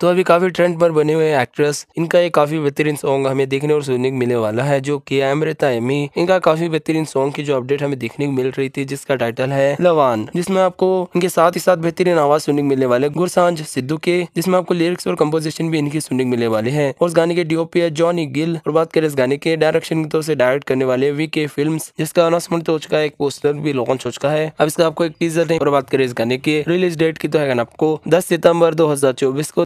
तो अभी काफ़ी ट्रेंड पर बने हुए एक्ट्रेस इनका एक काफ़ी बेहतरीन सॉन्ग हमें देखने और सुनने को मिलने वाला है जो कि अमृता एमी इनका काफ़ी बेहतरीन सॉन्ग की जो अपडेट हमें देखने को मिल रही थी जिसका टाइटल है लवान जिसमें आपको इनके साथ ही साथ बेहतरीन आवाज सुनने को मिलने वाले गुरसांझ सिद्धू के जिसमें आपको लिरिक्स और कम्पोजिशन भी इनकी सुनने को मिलने वाले हैं और गाने के डीओपी है जॉनी गिल और बात करें इस गाने के डायरेक्शन की तो से डायरेक्ट करने वाले वी के फिल्म जिसका अनाउंसमेंट हो चुका है एक पोस्टर भी लॉन्च हो चुका है अब इसका आपको एक टीजर है और बात करें इस गाने के रिलीज डेट की तो है आपको दस सितम्बर दो को